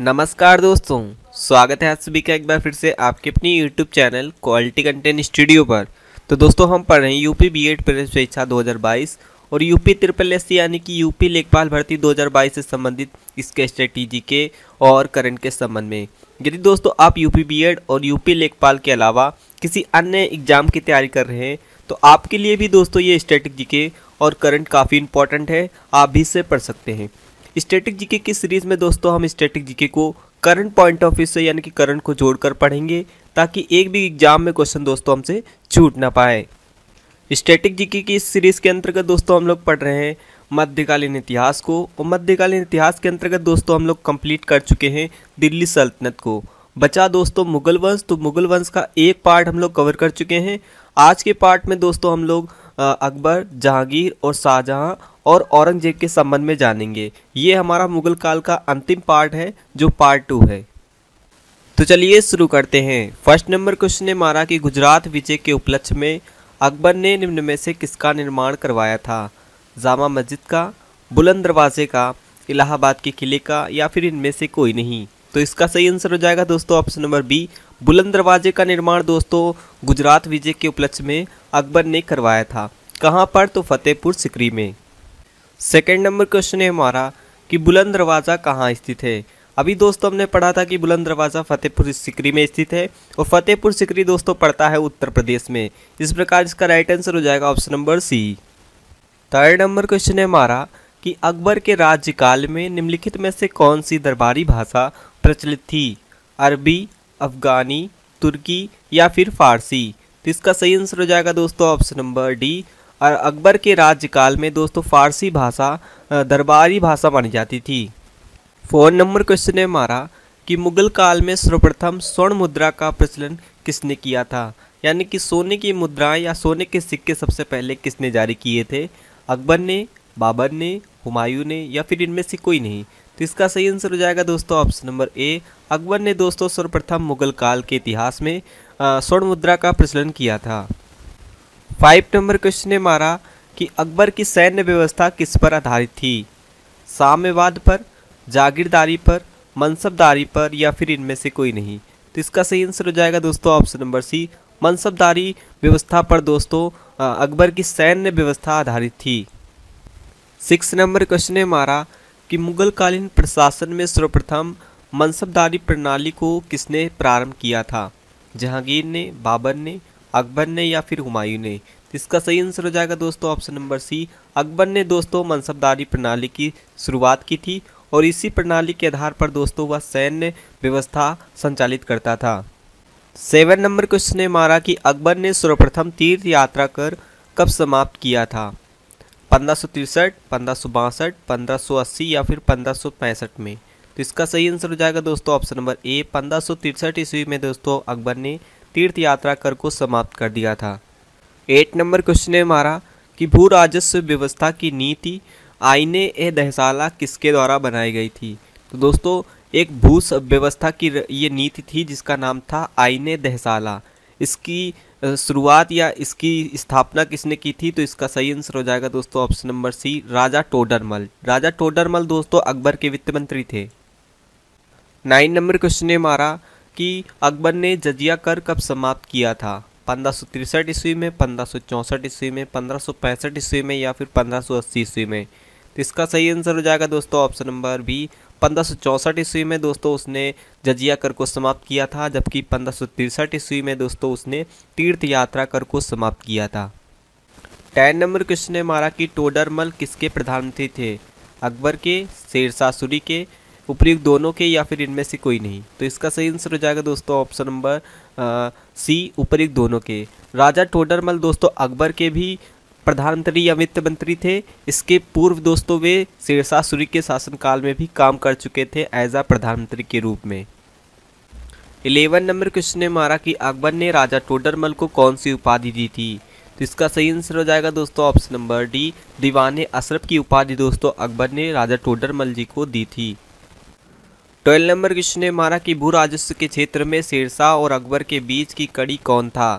नमस्कार दोस्तों स्वागत है आप सभी का एक बार फिर से आपके अपनी YouTube channel quality content studio पर तो दोस्तों हम पढ़ रहे हैं यूपी बी एड प्रवेश परीक्षा 2022 और यूपी ट्रिपल एस यानी कि यूपी लेखपाल भर्ती 2022 से संबंधित इसके स्ट्रेटेजी के और करंट के संबंध में यदि दोस्तों आप यू बी और यूपी लेखपाल के अलावा किसी अन्य एग्जाम की तैयारी कर रहे हैं तो आपके लिए भी दोस्तों ये स्ट्रेटेजी के और करंट काफ़ी इंपॉर्टेंट है आप भी इससे पढ़ सकते हैं स्टेटिक जीके की सीरीज में दोस्तों हम स्टेटिक जीके को करंट पॉइंट ऑफ व्यू से यानी कि करंट को जोड़कर पढ़ेंगे ताकि एक भी एग्जाम में क्वेश्चन दोस्तों हमसे छूट ना पाए स्टेटिक जीके की इस सीरीज के अंतर्गत दोस्तों हम लोग पढ़ रहे हैं मध्यकालीन इतिहास को और मध्यकालीन इतिहास के अंतर्गत दोस्तों हम लोग कंप्लीट कर चुके हैं दिल्ली सल्तनत को बचा दोस्तों मुगल वंश तो मुगल वंश का एक पार्ट हम लोग कवर कर चुके हैं आज के पार्ट में दोस्तों हम लोग अकबर जहांगीर और शाहजहां और औरंगजेब के संबंध में जानेंगे ये हमारा मुगल काल का अंतिम पार्ट है जो पार्ट टू है तो चलिए शुरू करते हैं फर्स्ट नंबर क्वेश्चन ने मारा कि गुजरात विजय के उपलक्ष्य में अकबर ने निम्न में से किसका निर्माण करवाया था जामा मस्जिद का बुलंद दरवाजे का इलाहाबाद के किले का या फिर इनमें से कोई नहीं तो इसका सही आंसर हो जाएगा दोस्तों ऑप्शन नंबर बी बुलंद दरवाजे का निर्माण दोस्तों गुजरात विजय के उपलक्ष्य में अकबर ने करवाया था कहाँ पर तो फतेहपुर सिकरी में सेकेंड नंबर क्वेश्चन है हमारा कि बुलंद दरवाज़ा कहाँ स्थित है अभी दोस्तों हमने पढ़ा था कि बुलंद दरवाज़ा फतेहपुर सिकरी में स्थित है और फतेहपुर सिकरी दोस्तों पड़ता है उत्तर प्रदेश में इस प्रकार इसका राइट आंसर हो जाएगा option number C third number question है हमारा कि अकबर के राज्यकाल में निम्नलिखित में से कौन सी दरबारी भाषा प्रचलित थी अरबी अफ़गानी तुर्की या फिर फारसी तो इसका सही आंसर हो जाएगा दोस्तों ऑप्शन नंबर डी और अकबर के राज्यकाल में दोस्तों फारसी भाषा दरबारी भाषा मानी जाती थी फ़ोन नंबर क्वेश्चन है हमारा कि मुगल काल में सर्वप्रथम स्वर्ण मुद्रा का प्रचलन किसने किया था यानी कि सोने की मुद्राएं या सोने के सिक्के सबसे पहले किसने जारी किए थे अकबर ने बाबर ने हुमायूं ने या फिर इनमें से कोई नहीं तो इसका सही आंसर हो जाएगा दोस्तों ऑप्शन नंबर ए अकबर ने दोस्तों सर्वप्रथम मुगल काल के इतिहास में स्वर्ण मुद्रा का प्रचलन किया था फाइव नंबर क्वेश्चन ने मारा कि अकबर की सैन्य व्यवस्था किस पर आधारित थी साम्यवाद पर जागीरदारी पर मनसबदारी पर या फिर इनमें से कोई नहीं तो इसका सही आंसर हो जाएगा दोस्तों ऑप्शन नंबर सी मनसबदारी व्यवस्था पर दोस्तों अकबर की सैन्य व्यवस्था आधारित थी सिक्स नंबर क्वेश्चन ने मारा कि मुगलकालीन प्रशासन में सर्वप्रथम मनसबदारी प्रणाली को किसने प्रारंभ किया था जहांगीर ने बाबर ने अकबर ने या फिर हुमायूं ने इसका सही आंसर हो जाएगा दोस्तों ऑप्शन नंबर सी अकबर ने दोस्तों मनसबदारी प्रणाली की शुरुआत की थी और इसी प्रणाली के आधार पर दोस्तों वह सैन्य व्यवस्था संचालित करता था सेवन नंबर क्वेश्चन ने मारा कि अकबर ने सर्वप्रथम तीर्थ यात्रा कर कब समाप्त किया था पंद्रह सौ तिरसठ पंद्रह सौ बासठ पंद्रह सौ अस्सी या फिर पंद्रह सौ पैंसठ में तो इसका सही आंसर हो जाएगा दोस्तों ऑप्शन नंबर ए पंद्रह सौ तिरसठ ईस्वी में दोस्तों अकबर ने तीर्थ यात्रा कर को समाप्त कर दिया था एट नंबर क्वेश्चन है हमारा कि भू राजस्व व्यवस्था की नीति आईने ए दहसाला किसके द्वारा बनाई गई थी तो दोस्तों एक भू व्यवस्था की ये नीति थी जिसका नाम था आईने दहसाला इसकी शुरुआत या इसकी स्थापना किसने की थी तो इसका सही आंसर हो जाएगा दोस्तों option number C Raja Todarmal Raja Todarmal दोस्तों अकबर के वित्त मंत्री थे नाइन नंबर क्वेश्चन ने मारा कि अकबर ने जजिया कर कब समाप्त किया था पंद्रह सौ तिरसठ ईस्वी में पंद्रह सौ चौंसठ ईस्वी में पंद्रह सौ पैंसठ ईस्वी में या फिर पंद्रह सौ अस्सी ईस्वी में तो इसका सही आंसर हो जाएगा दोस्तों ऑप्शन नंबर बी पंद्रह ईस्वी में दोस्तों उसने जजिया कर को समाप्त किया था जबकि पंद्रह ईस्वी में दोस्तों उसने तीर्थ यात्रा कर को समाप्त किया था टेन नंबर क्वेश्चन ने मारा कि टोडरमल किसके प्रधानमंत्री थे अकबर के शेरशाह सूरी के उपरी दोनों के या फिर इनमें से कोई नहीं तो इसका सही आंसर हो जाएगा दोस्तों ऑप्शन नंबर सी उपरी दोनों के राजा टोडरमल दोस्तों अकबर के भी प्रधानमंत्री या वित्त मंत्री थे इसके पूर्व दोस्तों वे शेरशाह सूरी के शासनकाल में भी काम कर चुके थे एज आ प्रधानमंत्री के रूप में इलेवन नंबर क्वेश्चन ने मारा कि अकबर ने राजा टोडरमल को कौन सी उपाधि दी थी तो इसका सही आंसर हो जाएगा दोस्तों option number D Diwan Ashraf की उपाधि दोस्तों अकबर ने राजा टोडरमल जी को दी थी ट्वेल्व नंबर क्वेश्चन ने मारा कि भू राजस्व के क्षेत्र में शेरशाह और अकबर के बीच की कड़ी कौन था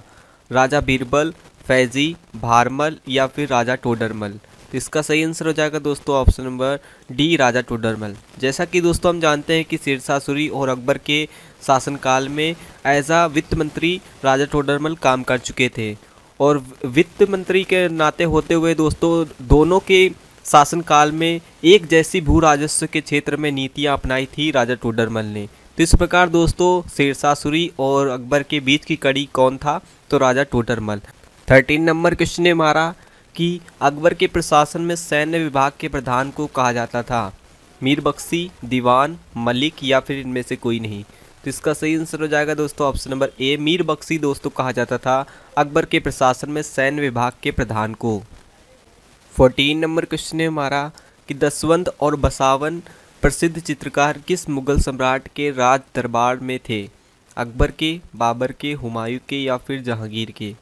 राजा बीरबल फैजी भारमल या फिर राजा टोडरमल तो इसका सही आंसर हो जाएगा दोस्तों option number D Raja Todarmal जैसा कि दोस्तों हम जानते हैं कि सिरसासुरी और अकबर के शासनकाल में एज आ वित्त मंत्री राजा टोडरमल काम कर चुके थे और वित्त मंत्री के नाते होते हुए दोस्तों दोनों के शासनकाल में एक जैसी भू राजस्व के क्षेत्र में नीतियां अपनाई थी राजा टोडरमल ने तो इस प्रकार दोस्तों शेरशाह और अकबर के बीच की कड़ी कौन था तो Raja Todarmal thirteen number question ने मारा कि अकबर के प्रशासन में सैन्य विभाग के प्रधान को कहा जाता था मीर बख्शी दीवान मलिक या फिर इनमें से कोई नहीं तो इसका सही आंसर हो जाएगा दोस्तों option number A Mir Bakhshi दोस्तों कहा जाता था अकबर के प्रशासन में सैन्य विभाग के प्रधान को फोर्टीन नंबर क्वेश्चन है हमारा कि दसवंत और बसावन प्रसिद्ध चित्रकार किस मुगल सम्राट के राज दरबार में थे अकबर के बाबर के हुमायूं के या फिर जहांगीर के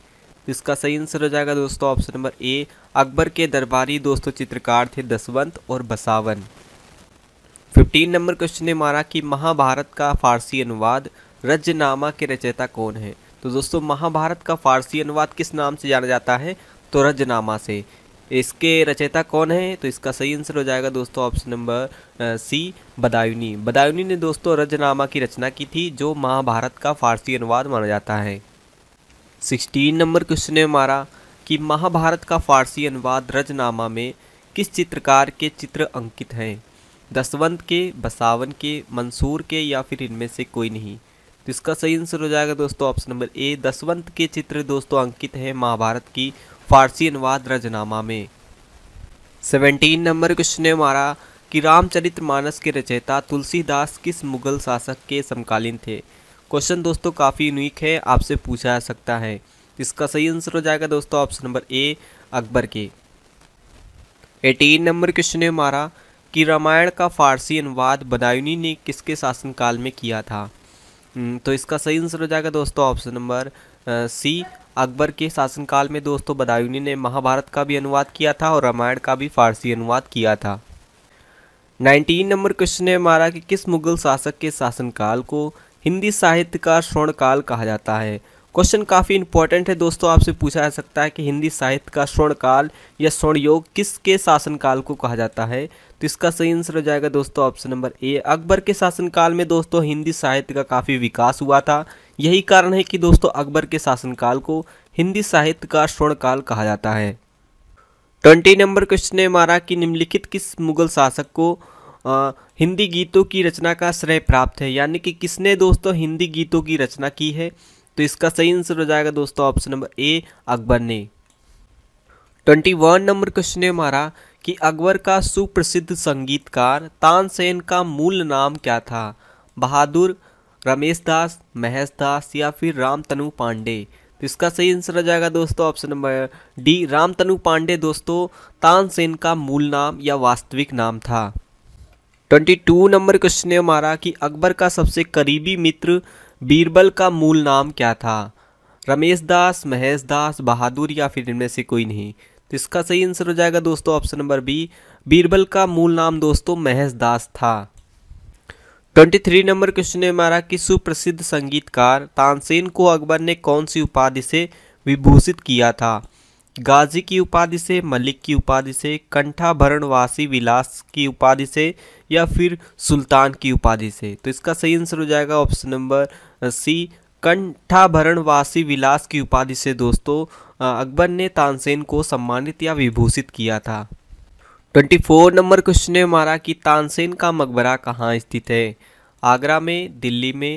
तो इसका सही आंसर हो जाएगा दोस्तों ऑप्शन नंबर ए अकबर के दरबारी दोस्तों चित्रकार थे दसवंत और बसावन फिफ्टीन नंबर क्वेश्चन ने मारा कि महाभारत का फारसी अनुवाद रजनामा के रचयिता कौन है तो दोस्तों महाभारत का फारसी अनुवाद किस नाम से जाना जाता है तो रजनामा से इसके रचयिता कौन है तो इसका सही आंसर हो जाएगा दोस्तों option number C Badayuni Badayuni ने दोस्तों रजनामा की रचना की थी जो महाभारत का फारसी अनुवाद माना जाता है सिक्सटीन नंबर क्वेश्चन है हमारा कि महाभारत का फारसी अनुवाद रजनामा में किस चित्रकार के चित्र अंकित हैं दसवंत के बसावन के मंसूर के या फिर इनमें से कोई नहीं तो इसका सही आंसर हो जाएगा दोस्तों ऑप्शन नंबर ए दसवंत के चित्र दोस्तों अंकित हैं महाभारत की फारसी अनुवाद रजनामा में सेवेंटीन नंबर क्वेश्चन है हमारा कि मानस के रचयिता तुलसीदास किस मुगल शासक के समकालीन थे क्वेश्चन दोस्तों काफ़ी यूनिक है आपसे पूछा जा सकता है इसका सही आंसर हो जाएगा दोस्तों ऑप्शन नंबर ए अकबर के एटीन नंबर क्वेश्चन है हमारा कि रामायण का फारसी अनुवाद बदायूनी ने किसके शासनकाल में किया था हम्म, तो इसका सही आंसर हो जाएगा दोस्तों ऑप्शन नंबर सी अकबर के शासनकाल में दोस्तों बदायूनी ने महाभारत का भी अनुवाद किया था और रामायण का भी फारसी अनुवाद किया था 19 नंबर क्वेश्चन है हमारा कि किस मुगल शासक के शासनकाल को हिंदी साहित्य का स्वर्ण काल कहा जाता है क्वेश्चन काफ़ी इंपॉर्टेंट है दोस्तों आपसे पूछा जा सकता है कि हिंदी साहित्य का स्वर्ण काल या स्वर्ण योग किसके शासनकाल को कहा जाता है तो इसका सही आंसर हो जाएगा दोस्तों ऑप्शन नंबर ए अकबर के शासनकाल में दोस्तों हिंदी साहित्य का काफ़ी विकास हुआ था यही कारण है कि दोस्तों अकबर के शासनकाल को हिंदी साहित्य का स्वर्ण काल कहा जाता है ट्वेंटी नंबर क्वेश्चन है हमारा कि निम्नलिखित किस मुगल शासक को आ, हिंदी गीतों की रचना का श्रेय प्राप्त है यानी कि किसने दोस्तों हिंदी गीतों की रचना की है तो इसका सही आंसर हो जाएगा दोस्तों ऑप्शन नंबर ए अकबर ने ट्वेंटी वन नंबर क्वेश्चन है हमारा कि अकबर का सुप्रसिद्ध संगीतकार तानसेन का मूल नाम क्या था बहादुर रमेश दास महेश दास या फिर राम तनु पांडे तो इसका सही आंसर आ जाएगा दोस्तों option number D Ramtanu Pandey दोस्तों तानसेन का मूल नाम या वास्तविक नाम था ट्वेंटी टू नंबर क्वेश्चन है हमारा कि अकबर का सबसे करीबी मित्र बीरबल का मूल नाम क्या था रमेश दास महेश दास बहादुर या फिर इनमें से कोई नहीं तो इसका सही आंसर हो जाएगा दोस्तों ऑप्शन नंबर बी बीरबल का मूल नाम दोस्तों महेश दास था ट्वेंटी थ्री नंबर क्वेश्चन है हमारा कि सुप्रसिद्ध संगीतकार तानसेन को अकबर ने कौन सी उपाधि से विभूषित किया था गाजी की उपाधि से मलिक की उपाधि से कंठाभरणवासी विलास की उपाधि से या फिर सुल्तान की उपाधि से तो इसका सही आंसर हो जाएगा option number C uh, Kanthabharana वासी विलास की उपाधि से दोस्तों uh, अकबर ने तानसेन को सम्मानित या विभूषित किया था 24 नंबर क्वेश्चन है हमारा कि तानसेन का मकबरा कहाँ स्थित है आगरा में दिल्ली में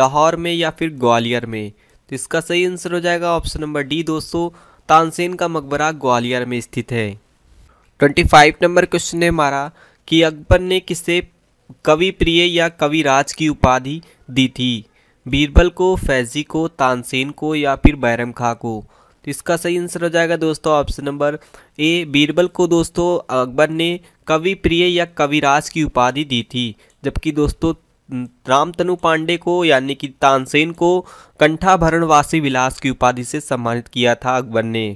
लाहौर में या फिर ग्वालियर में तो इसका सही आंसर हो जाएगा ऑप्शन नंबर डी दोस्तों तानसेन का मकबरा ग्वालियर में स्थित है 25 नंबर क्वेश्चन है हमारा कि अकबर ने किसे कवि प्रिय या कविराज की उपाधि दी थी बीरबल को फैजी को तानसेन को या फिर बैरम खां को तो इसका सही आंसर हो जाएगा दोस्तों ऑप्शन नंबर ए बीरबल को दोस्तों अकबर ने कवि प्रिय या कविराज की उपाधि दी थी जबकि दोस्तों रामतनु पांडे को यानी कि तानसेन को वासी विलास की उपाधि से सम्मानित किया था अकबर ने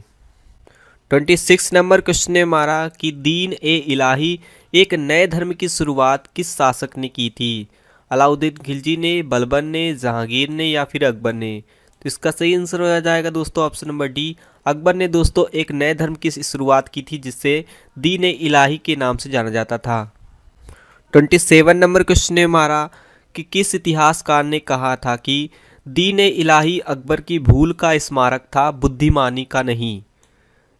ट्वेंटी सिक्स नंबर क्वेश्चन ने मारा कि दीन ए इलाही एक नए धर्म की शुरुआत किस शासक ने की थी अलाउद्दीन खिलजी ने बलबन ने जहांगीर ने या फिर अकबर ने तो इसका सही आंसर हो जाएगा दोस्तों ऑप्शन नंबर डी अकबर ने दोस्तों एक नए धर्म की शुरुआत की थी जिससे दीन ए इलाही के नाम से जाना जाता था ट्वेंटी सेवन नंबर क्वेश्चन ने मारा कि किस इतिहासकार ने कहा था कि दीन ए इलाही अकबर की भूल का स्मारक था बुद्धिमानी का नहीं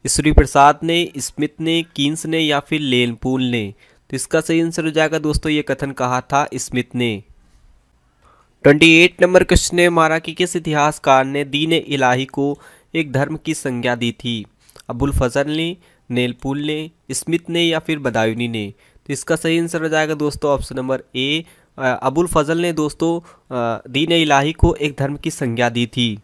ईश्वरी प्रसाद ने स्मिथ ने कीन्स ने या फिर लेनपूल ने तो इसका सही आंसर हो जाएगा दोस्तों ये कथन कहा था स्मिथ ने ट्वेंटी एट नंबर क्वेश्चन है हमारा कि किस इतिहासकार ने दीन इलाही को एक धर्म की संज्ञा दी थी अबुल फजल ने नेलपुल ने स्मिथ ने या फिर बदायूनी ने तो इसका सही आंसर हो जाएगा दोस्तों option number A Abul Fazl ने दोस्तों दीन इलाही को एक धर्म की संज्ञा दी थी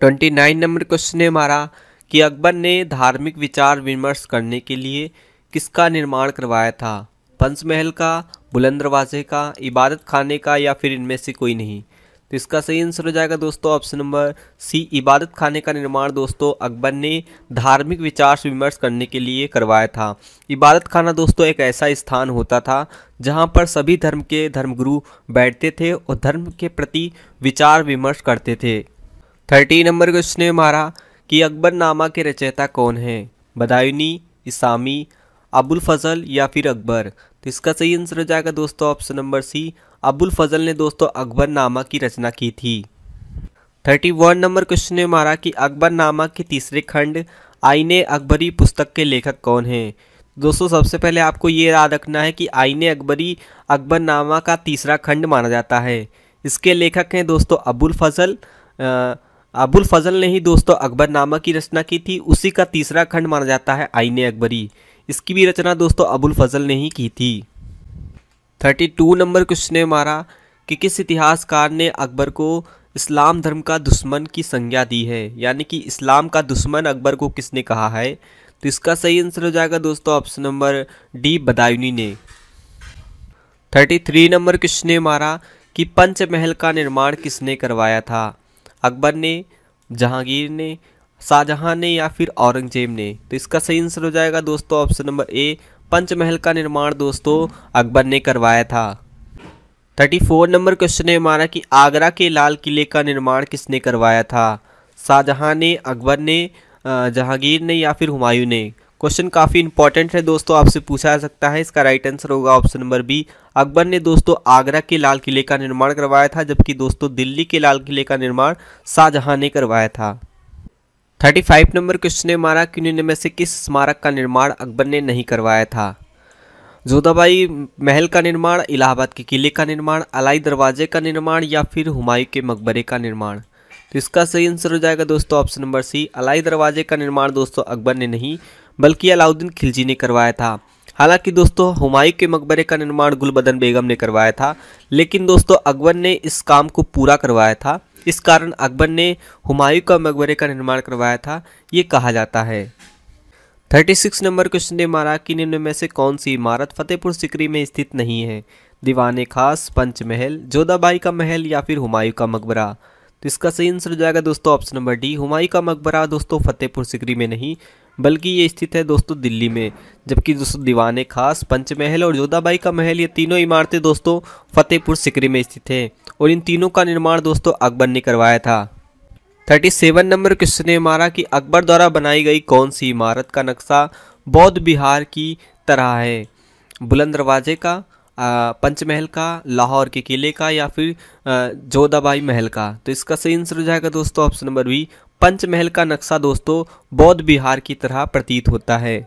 ट्वेंटी नाइन नंबर क्वेश्चन है हमारा कि अकबर ने धार्मिक विचार विमर्श करने के लिए किसका निर्माण करवाया था पंचमहल का बुलंद दरवाजे का इबादत खाने का या फिर इनमें से कोई नहीं तो इसका सही आंसर हो जाएगा दोस्तों ऑप्शन नंबर सी इबादत खाने का निर्माण दोस्तों अकबर ने धार्मिक विचार विमर्श करने के लिए करवाया था इबादत खाना दोस्तों एक ऐसा स्थान होता था जहां पर सभी धर्म के धर्मगुरु बैठते थे और धर्म के प्रति विचार विमर्श करते थे थर्टी नंबर क्वेश्चन है हमारा कि अकबरनामा के रचयिता कौन हैं बदायूनी इसामी अबुल फजल या फिर अकबर तो इसका सही आंसर हो जाएगा दोस्तों option number C Abul Fazl ने दोस्तों अकबरनामा की रचना की थी थर्टी वन नंबर क्वेश्चन ने मारा कि अकबरनामा के तीसरे खंड आईने अकबरी पुस्तक के लेखक कौन हैं दोस्तों सबसे पहले आपको ये याद रखना है कि आईने अकबरी अकबरनामा का तीसरा खंड माना जाता है इसके लेखक हैं दोस्तों अबुल फजल अबुल फजल ने ही दोस्तों अकबर नामा की रचना की थी उसी का तीसरा खंड माना जाता है आईने अकबरी इसकी भी रचना दोस्तों अबुल फजल ने ही की थी थर्टी टू नंबर क्वेश्चन ने मारा कि किस इतिहासकार ने अकबर को इस्लाम धर्म का दुश्मन की संज्ञा दी है यानी कि इस्लाम का दुश्मन अकबर को किसने कहा है तो इसका सही आंसर हो जाएगा दोस्तों ऑप्शन नंबर डी बदायूनी ने थर्टी थ्री नंबर क्वेश्चन ने मारा कि पंचमहल का निर्माण किसने करवाया था अकबर ने जहांगीर ने शाहजहां ने या फिर औरंगजेब ने तो इसका सही आंसर हो जाएगा दोस्तों ऑप्शन नंबर ए पंचमहल का निर्माण दोस्तों अकबर ने करवाया था थर्टी फोर नंबर क्वेश्चन है हमारा कि आगरा के लाल किले का निर्माण किसने करवाया था शाहजहां ने अकबर ने जहांगीर ने या फिर हुमायूं ने क्वेश्चन काफ़ी इंपॉर्टेंट है दोस्तों आपसे पूछा जा सकता है इसका राइट आंसर होगा ऑप्शन नंबर बी अकबर ने दोस्तों आगरा के लाल किले का निर्माण करवाया था जबकि दोस्तों दिल्ली के लाल किले का निर्माण शाहजहां ने करवाया था थर्टी फाइव नंबर क्वेश्चन है मारा कि उन्होंने में से किस स्मारक का निर्माण अकबर ने नहीं करवाया था जोधाबाई महल का निर्माण इलाहाबाद के किले का निर्माण अलाई दरवाजे का निर्माण या फिर हुमायूं के मकबरे का निर्माण तो इसका सही आंसर हो जाएगा दोस्तों ऑप्शन नंबर सी अलाई दरवाजे का निर्माण दोस्तों अकबर ने नहीं बल्कि अलाउद्दीन खिलजी ने करवाया था हालांकि दोस्तों हुमायूं के मकबरे का निर्माण गुलबदन बेगम ने करवाया था लेकिन दोस्तों अकबर ने इस काम को पूरा करवाया था इस कारण अकबर ने हुमायूं का मकबरे का निर्माण करवाया था ये कहा जाता है थर्टी सिक्स नंबर क्वेश्चन ने मारा कि निम्न में से कौन सी इमारत फतेहपुर सिकरी में स्थित नहीं है दीवान खास पंचमहल जोधाबाई का महल या फिर हुमायूं का मकबरा तो इसका सही आंसर हो जाएगा दोस्तों ऑप्शन नंबर डी हुमायूं का मकबरा दोस्तों फतेहपुर सिकरी में नहीं बल्कि ये स्थित है दोस्तों दिल्ली में जबकि दोस्तों दीवान खास पंचमहल और जोधाबाई का महल ये तीनों इमारतें दोस्तों फतेहपुर सिकरी में स्थित है और इन तीनों का निर्माण दोस्तों अकबर ने करवाया था थर्टी सेवन नंबर क्वेश्चन ने मारा कि अकबर द्वारा बनाई गई कौन सी इमारत का नक्शा बौद्ध बिहार की तरह है बुलंद दरवाजे का पंचमहल का लाहौर के किले का या फिर जोधाबाई महल का तो इसका सही आंसर हो जाएगा दोस्तों ऑप्शन नंबर बी पंचमहल का नक्शा दोस्तों बौद्ध बिहार की तरह प्रतीत होता है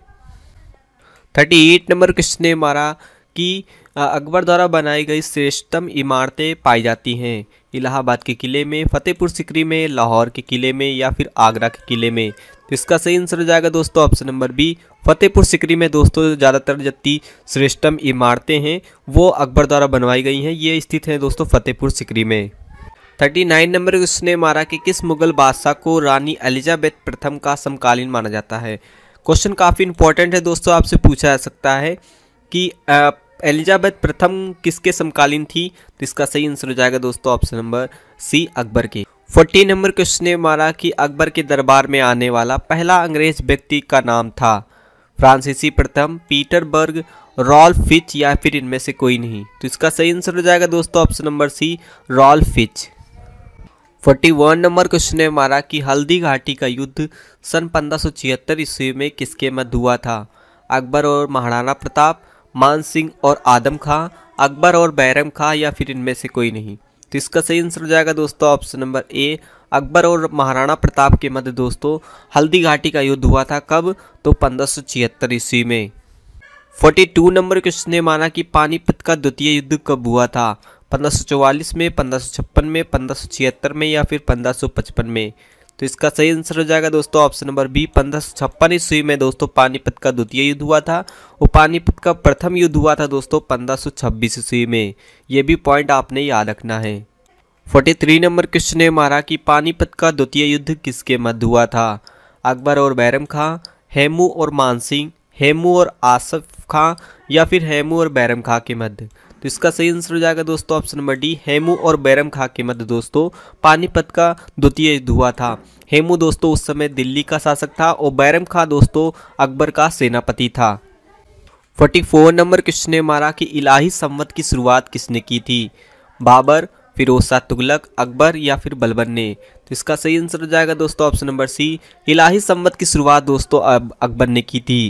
थर्टी एट नंबर क्वेश्चन है हमारा कि अकबर द्वारा बनाई गई श्रेष्ठतम इमारतें पाई जाती हैं इलाहाबाद के किले में फतेहपुर सिकरी में लाहौर के किले में या फिर आगरा के किले में तो इसका सही आंसर हो जाएगा दोस्तों option number B Fatehpur Sikri में दोस्तों ज़्यादातर जितनी श्रेष्ठम इमारतें हैं वो अकबर द्वारा बनवाई गई हैं ये स्थित हैं दोस्तों फतेहपुर सिकरी में थर्टी नाइन नंबर क्वेश्चन ने मारा कि किस मुगल बादशाह को रानी एलिजाबेथ प्रथम का समकालीन माना जाता है क्वेश्चन काफ़ी इंपॉर्टेंट है दोस्तों आपसे पूछा जा सकता है कि एलिजाबेथ प्रथम किसके समकालीन थी तो इसका सही आंसर हो जाएगा दोस्तों ऑप्शन नंबर सी अकबर के फोर्टीन नंबर क्वेश्चन ने मारा कि अकबर के दरबार में आने वाला पहला अंग्रेज व्यक्ति का नाम था फ्रांसीसी प्रथम पीटरबर्ग रॉल फिच या फिर इनमें से कोई नहीं तो इसका सही आंसर हो जाएगा दोस्तों option number C Ralph Fitch forty one number question ने मारा कि हल्दी घाटी का युद्ध सन पंद्रह सौ छिहत्तर ईस्वी में किसके मध्य हुआ था अकबर और महाराणा प्रताप मान सिंह और आदम खां अकबर और बैरम खां या फिर इनमें से कोई नहीं तो इसका सही आंसर हो जाएगा दोस्तों ऑप्शन नंबर ए अकबर और महाराणा प्रताप के मध्य दोस्तों हल्दी घाटी का युद्ध हुआ था कब तो पंद्रह ईस्वी में 42 नंबर क्वेश्चन ने माना कि पानीपत का द्वितीय युद्ध कब हुआ था 1544 में 1556 में 1576 में या फिर 1555 में तो इसका सही आंसर हो जाएगा दोस्तों ऑप्शन नंबर बी पंद्रह सौ छप्पन ईस्वी में दोस्तों पानीपत का द्वितीय युद्ध हुआ था और पानीपत का प्रथम युद्ध हुआ था दोस्तों पंद्रह सौ छब्बीस ईस्वी में ये भी पॉइंट आपने याद रखना है फोर्टी थ्री नंबर क्वेश्चन है मारा कि पानीपत का द्वितीय युद्ध किसके मध्य हुआ था अकबर और बैरम खां हेमू और मानसिंह हेमू और आसफ खां या फिर हेमू और बैरम खां के मध्य तो इसका सही आंसर हो जाएगा दोस्तों ऑप्शन नंबर डी हेमू और बैरम खा के मध्य दोस्तों पानीपत का द्वितीय युद्ध हुआ था हेमू दोस्तों उस समय दिल्ली का शासक था और बैरम खा दोस्तों अकबर का सेनापति था फोर्टी फोर नंबर क्वेश्चन है मारा कि इलाही संवत की शुरुआत किसने की थी बाबर फिरोज शाह तुगलक अकबर या फिर बलबन ने तो इसका सही आंसर हो जाएगा दोस्तों ऑप्शन नंबर सी इलाही संवत की शुरुआत दोस्तों अकबर ने की थी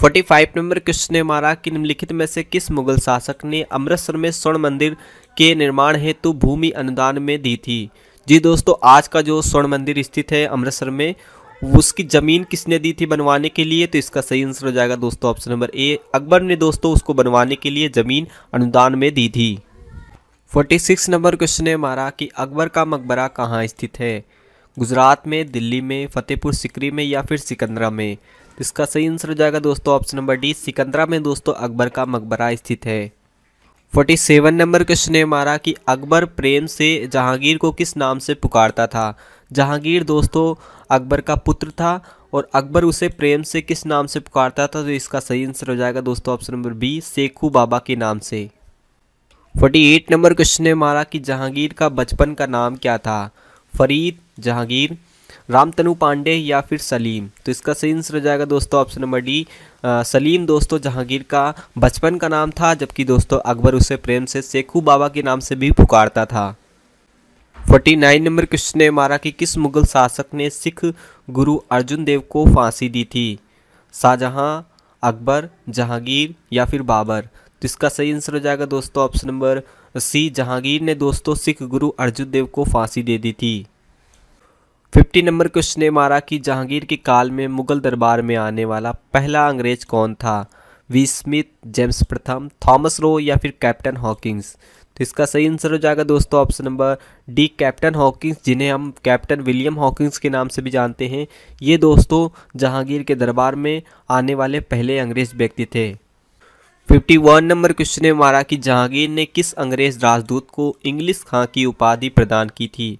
फोर्टी फाइव नंबर क्वेश्चन ने मारा कि निम्नलिखित में से किस मुगल शासक ने अमृतसर में स्वर्ण मंदिर के निर्माण हेतु भूमि अनुदान में दी थी जी दोस्तों आज का जो स्वर्ण मंदिर स्थित है अमृतसर में उसकी ज़मीन किसने दी थी बनवाने के लिए तो इसका सही आंसर हो जाएगा दोस्तों ऑप्शन नंबर ए अकबर ने दोस्तों उसको बनवाने के लिए ज़मीन अनुदान में दी थी फोर्टी सिक्स नंबर क्वेश्चन ने मारा कि अकबर का मकबरा कहाँ स्थित है गुजरात में दिल्ली में फतेहपुर सिकरी में या फिर सिकंदरा में इसका सही आंसर हो जाएगा दोस्तों ऑप्शन नंबर डी सिकंदरा में दोस्तों अकबर का मकबरा स्थित है फोर्टी सेवन नंबर क्वेश्चन है हमारा कि अकबर प्रेम से जहांगीर को किस नाम से पुकारता था जहांगीर दोस्तों अकबर का पुत्र था और अकबर उसे प्रेम से किस नाम से पुकारता था तो इसका सही आंसर हो जाएगा दोस्तों option number B Shekhu Baba के नाम से फोर्टी एट नंबर क्वेश्चन है हमारा कि जहांगीर का बचपन का नाम क्या था फरीद जहांगीर रामतनु पांडे या फिर सलीम तो इसका सही आंसर हो जाएगा दोस्तों ऑप्शन नंबर डी सलीम दोस्तों जहांगीर का बचपन का नाम था जबकि दोस्तों अकबर उसे प्रेम से शेखू बाबा के नाम से भी पुकारता था फोर्टी नाइन नंबर क्वेश्चन ने मारा कि किस मुगल शासक ने सिख गुरु अर्जुन देव को फांसी दी थी शाहजहाँ अकबर जहांगीर या फिर बाबर तो इसका सही आंसर हो जाएगा दोस्तों ऑप्शन नंबर सी जहांगीर ने दोस्तों सिख गुरु अर्जुन देव को फांसी दे दी थी फिफ्टी नंबर क्वेश्चन ने मारा कि जहांगीर के काल में मुगल दरबार में आने वाला पहला अंग्रेज कौन था वी स्मिथ जेम्स प्रथम थॉमस रो या फिर कैप्टन हॉकिंग्स तो इसका सही आंसर हो जाएगा दोस्तों option number D captain Hawkins जिन्हें हम कैप्टन विलियम हॉकिंग्स के नाम से भी जानते हैं ये दोस्तों जहांगीर के दरबार में आने वाले पहले अंग्रेज व्यक्ति थे फिफ्टी वन नंबर क्वेश्चन ने मारा कि जहांगीर ने किस अंग्रेज राजदूत को इंग्लिश खां की उपाधि प्रदान की थी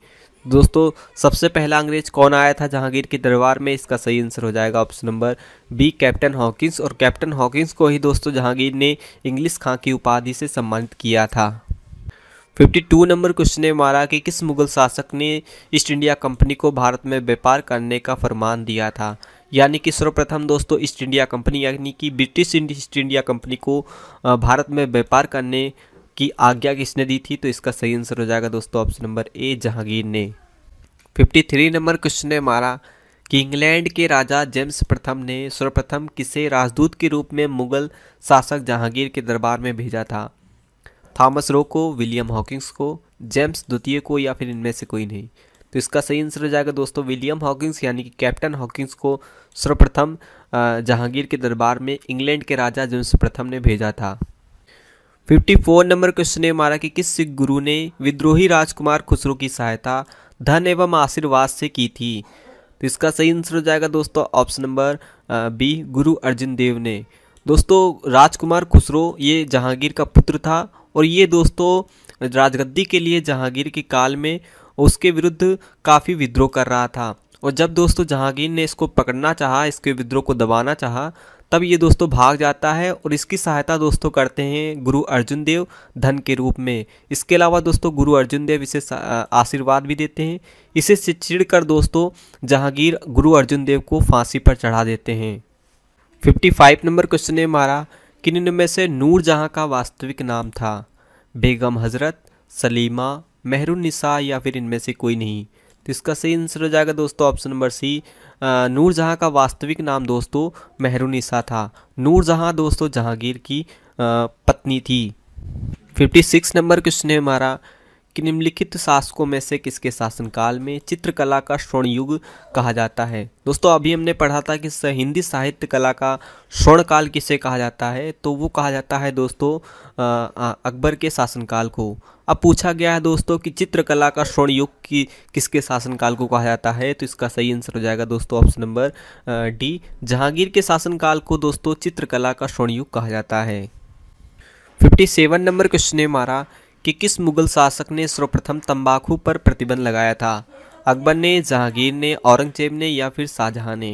दोस्तों सबसे पहला अंग्रेज कौन आया था जहांगीर के दरबार में इसका सही आंसर हो जाएगा option number B captain Hawkins और कैप्टन हॉकिंस को ही दोस्तों जहांगीर ने इंग्लिश खां की उपाधि से सम्मानित किया था 52 नंबर क्वेश्चन ने मारा कि किस मुगल शासक ने ईस्ट इंडिया कंपनी को भारत में व्यापार करने का फरमान दिया था यानी कि सर्वप्रथम दोस्तों ईस्ट इंडिया कंपनी यानी कि ब्रिटिश ईस्ट इंडिया कंपनी को भारत में व्यापार करने की आज्ञा किसने दी थी तो इसका सही आंसर हो जाएगा दोस्तों ऑप्शन नंबर ए जहांगीर ने फिफ्टी थ्री नंबर क्वेश्चन ने हमारा कि इंग्लैंड के राजा जेम्स प्रथम ने सर्वप्रथम किसे राजदूत के रूप में मुगल शासक जहांगीर के दरबार में भेजा था थॉमस रो को विलियम हॉकिंग्स को जेम्स द्वितीय को या फिर इनमें से कोई नहीं तो इसका सही आंसर हो जाएगा दोस्तों विलियम हॉकिंग्स यानी कि कैप्टन हॉकिंग्स को सर्वप्रथम जहांगीर के दरबार में इंग्लैंड के राजा जेम्स प्रथम ने भेजा था फिफ्टी फोर नंबर क्वेश्चन है हमारा कि किस सिख गुरु ने विद्रोही राजकुमार खुसरो की सहायता धन एवं आशीर्वाद से की थी तो इसका सही आंसर हो जाएगा दोस्तों ऑप्शन नंबर बी गुरु अर्जन देव ने दोस्तों राजकुमार खुसरो ये जहांगीर का पुत्र था और ये दोस्तों राजगद्दी के लिए जहांगीर के काल में उसके विरुद्ध काफ़ी विद्रोह कर रहा था और जब दोस्तों जहांगीर ने इसको पकड़ना चाहा इसके विद्रोह को दबाना चाहा तब ये दोस्तों भाग जाता है और इसकी सहायता दोस्तों करते हैं गुरु अर्जुन देव धन के रूप में इसके अलावा दोस्तों गुरु अर्जुन देव इसे आशीर्वाद भी देते हैं इसे चिड़ कर दोस्तों जहांगीर गुरु अर्जुन देव को फांसी पर चढ़ा देते हैं 55 नंबर क्वेश्चन है हमारा किन में से नूर जहाँ का वास्तविक नाम था बेगम हजरत सलीमा महरुनिसा या फिर इनमें से कोई नहीं तो इसका सही आंसर हो जाएगा दोस्तों ऑप्शन नंबर सी नूरजहाँ का वास्तविक नाम दोस्तों मेहरूनिसा था नूरजहाँ दोस्तों जहांगीर की आ, पत्नी थी फिफ्टी सिक्स नंबर क्वेश्चन है हमारा कि निम्नलिखित शासकों में से किसके शासनकाल में चित्रकला का स्वर्ण युग कहा जाता है दोस्तों अभी हमने पढ़ा था कि हिंदी साहित्य कला का स्वर्ण काल किसे कहा जाता है तो वो कहा जाता है दोस्तों अकबर के शासनकाल को अब पूछा गया है दोस्तों कि चित्रकला का स्वर्ण युग की किसके शासनकाल को कहा जाता है तो इसका सही आंसर हो जाएगा दोस्तों ऑप्शन नंबर डी जहांगीर के शासनकाल को दोस्तों चित्रकला का स्वर्ण युग कहा जाता है फिफ्टी सेवन नंबर क्वेश्चन है हमारा कि किस मुगल शासक ने सर्वप्रथम तंबाकू पर प्रतिबंध लगाया था अकबर ने जहांगीर ने औरंगजेब ने या फिर शाहजहां ने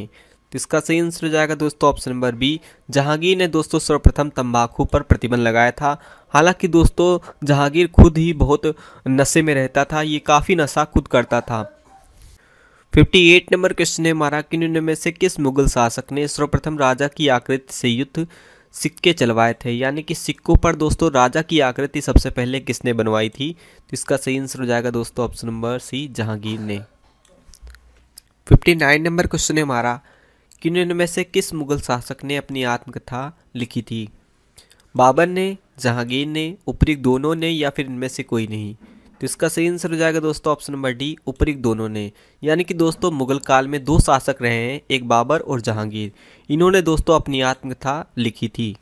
तो इसका सही आंसर हो जाएगा दोस्तों ऑप्शन नंबर बी जहांगीर ने दोस्तों सर्वप्रथम तंबाकू पर प्रतिबंध लगाया था हालांकि दोस्तों जहांगीर खुद ही बहुत नशे में रहता था ये काफ़ी नशा खुद करता था 58 नंबर क्वेश्चन है हमारा कि में से किस मुगल शासक ने सर्वप्रथम राजा की आकृति से युद्ध सिक्के चलवाए थे यानी कि सिक्कों पर दोस्तों राजा की आकृति सबसे पहले किसने बनवाई थी तो इसका सही आंसर हो जाएगा दोस्तों ऑप्शन नंबर सी जहांगीर ने फिफ्टी नाइन नंबर क्वेश्चन है हमारा कि इनमें से किस मुगल शासक ने अपनी आत्मकथा लिखी थी बाबर ने जहांगीर ने उपरी दोनों ने या फिर इनमें से कोई नहीं तो इसका सही आंसर हो जाएगा दोस्तों ऑप्शन नंबर डी उपरिक्त दोनों ने यानी कि दोस्तों मुगल काल में दो शासक रहे हैं एक बाबर और जहांगीर इन्होंने दोस्तों अपनी आत्मकथा लिखी थी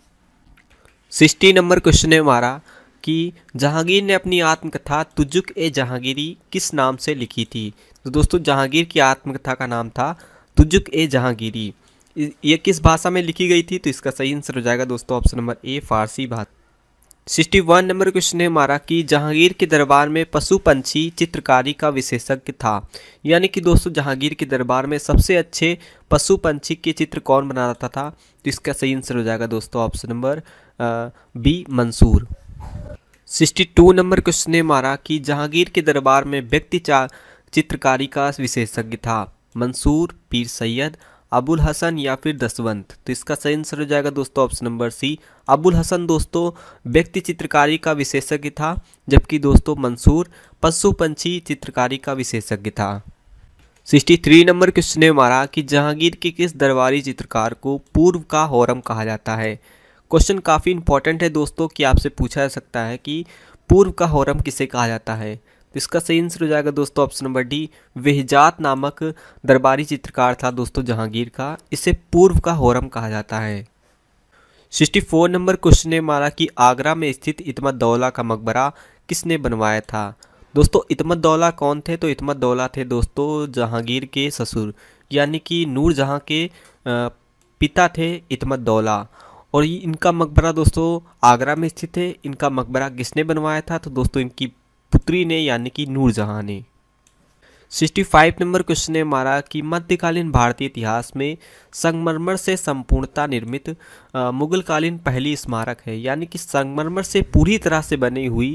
सिक्सटी नंबर क्वेश्चन है हमारा कि जहांगीर ने अपनी आत्मकथा तुजुक ए जहांगीरी किस नाम से लिखी थी तो दोस्तों जहांगीर की आत्मकथा का नाम था तुजुक ए जहांगीरी ये किस भाषा में लिखी गई थी तो इसका सही आंसर हो जाएगा दोस्तों ऑप्शन नंबर ए फारसी भाषा सिक्सटी वन नंबर क्वेश्चन है हमारा कि जहांगीर के दरबार में पशु पंछी चित्रकारी का विशेषज्ञ था यानी कि दोस्तों जहांगीर के दरबार में सबसे अच्छे पशु पंछी के चित्र कौन बना रहता था तो इसका सही आंसर हो जाएगा दोस्तों option number B Mansur sixty two number question है हमारा कि जहांगीर के दरबार में व्यक्ति चित्रकारी का विशेषज्ञ था मंसूर पीर सैयद अबुल हसन या फिर दसवंत तो इसका सही आंसर हो जाएगा दोस्तों option number C Abul Hasan दोस्तों व्यक्ति चित्रकारी का विशेषज्ञ था जबकि दोस्तों मंसूर पशु पंछी चित्रकारी का विशेषज्ञ था सिक्सटी थ्री नंबर क्वेश्चन है हमारा कि जहांगीर के किस दरबारी चित्रकार को पूर्व का हौरम कहा जाता है क्वेश्चन काफ़ी इंपॉर्टेंट है दोस्तों कि आपसे पूछा जा सकता है कि पूर्व का हौरम किसे कहा जाता है तो इसका सही आंसर हो जाएगा दोस्तों ऑप्शन नंबर डी वेहजात नामक दरबारी चित्रकार था दोस्तों जहांगीर का इसे पूर्व का होरम कहा जाता है सिक्सटी फोर नंबर क्वेश्चन ने मारा कि आगरा में स्थित दौला का मकबरा किसने बनवाया था दोस्तों दौला कौन थे तो दौला थे दोस्तों जहांगीर के ससुर यानी कि नूर जहाँ के पिता थे दौला और इनका मकबरा दोस्तों आगरा में स्थित है इनका मकबरा किसने बनवाया था तो दोस्तों इनकी पुत्री ने यानी कि नूरजहाँ ने 65 नंबर क्वेश्चन ने मारा कि मध्यकालीन भारतीय इतिहास में संगमरमर से संपूर्णता निर्मित मुगलकालीन पहली स्मारक है यानी कि संगमरमर से पूरी तरह से बनी हुई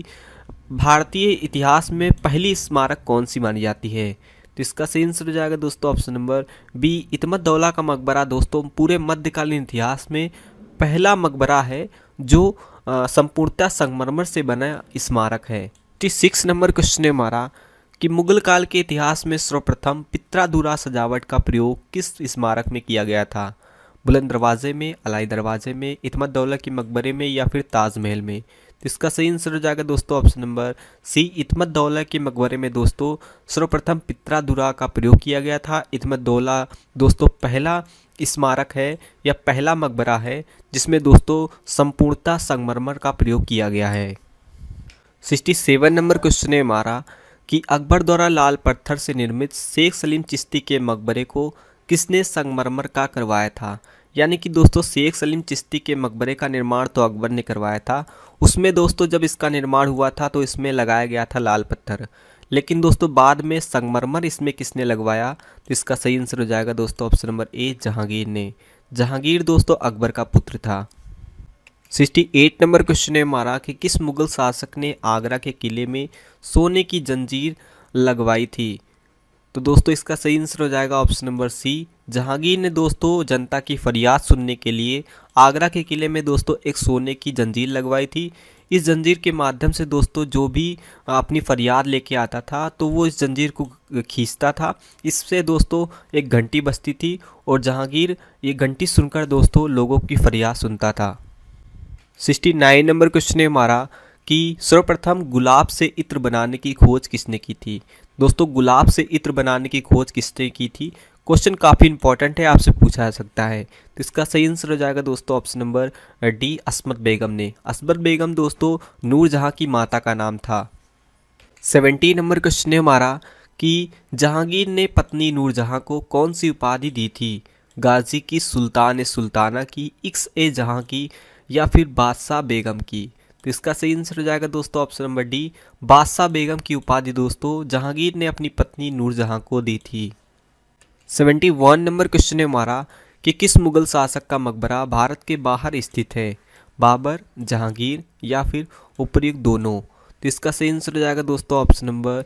भारतीय इतिहास में पहली स्मारक कौन सी मानी जाती है तो इसका सही आंसर हो जाएगा दोस्तों option number B Itimad Daula का मकबरा दोस्तों पूरे मध्यकालीन इतिहास में पहला मकबरा है जो संपूर्णता संगमरमर से बना स्मारक है सिक्स नंबर क्वेश्चन है मारा कि मुगल काल के इतिहास में सर्वप्रथम पित्राधुरा सजावट का प्रयोग किस स्मारक में किया गया था बुलंद दरवाजे में अलाई दरवाजे में इतमत दौला के मकबरे में या फिर ताजमहल में तो इसका सही आंसर हो जाएगा दोस्तों option number C Itimad Daula के मकबरे में दोस्तों सर्वप्रथम पित्राधुरा का प्रयोग किया गया था इतमत दौला दोस्तों पहला स्मारक है या पहला मकबरा है जिसमें दोस्तों संपूर्णता संगमरमर का प्रयोग किया गया है सिक्सटी सेवन नंबर क्वेश्चन ने मारा कि अकबर द्वारा लाल पत्थर से निर्मित शेख सलीम चिश्ती के मकबरे को किसने संगमरमर का करवाया था यानी कि दोस्तों शेख सलीम चिश्ती के मकबरे का निर्माण तो अकबर ने करवाया था उसमें दोस्तों जब इसका निर्माण हुआ था तो इसमें लगाया गया था लाल पत्थर लेकिन दोस्तों बाद में संगमरमर इसमें किसने लगवाया तो इसका सही आंसर हो जाएगा दोस्तों ऑप्शन नंबर ए जहांगीर ने जहांगीर दोस्तों अकबर का पुत्र था सिक्सटी एट नंबर क्वेश्चन है हमारा कि किस मुगल शासक ने आगरा के किले में सोने की जंजीर लगवाई थी तो दोस्तों इसका सही आंसर हो जाएगा ऑप्शन नंबर सी जहांगीर ने दोस्तों जनता की फरियाद सुनने के लिए आगरा के किले में दोस्तों एक सोने की जंजीर लगवाई थी इस जंजीर के माध्यम से दोस्तों जो भी अपनी फरियाद लेके आता था तो वो इस जंजीर को खींचता था इससे दोस्तों एक घंटी बजती थी और जहांगीर ये घंटी सुनकर दोस्तों लोगों की फरियाद सुनता था सिक्सटी नाइन नंबर क्वेश्चन है हमारा कि सर्वप्रथम गुलाब से इत्र बनाने की खोज किसने की थी दोस्तों गुलाब से इत्र बनाने की खोज किसने की थी क्वेश्चन काफ़ी इंपॉर्टेंट है आपसे पूछा जा सकता है तो इसका सही आंसर हो जाएगा दोस्तों ऑप्शन नंबर डी असमत बेगम ने असमत बेगम दोस्तों नूरजहाँ की माता का नाम था सेवेंटी नंबर क्वेश्चन है हमारा कि जहांगीर ने पत्नी नूरजहाँ को कौन सी उपाधि दी थी गाजी की सुल्तान सुल्ताना की इक्स ए जहाँ की या फिर बादशाह बेगम की तो इसका सही आंसर हो जाएगा दोस्तों ऑप्शन नंबर डी बादशाह बेगम की उपाधि दोस्तों जहांगीर ने अपनी पत्नी नूरजहां को दी थी सेवेंटी वन नंबर क्वेश्चन है हमारा कि किस मुगल शासक का मकबरा भारत के बाहर स्थित है बाबर जहांगीर या फिर उपयुक्त दोनों तो इसका सही आंसर हो जाएगा दोस्तों ऑप्शन नंबर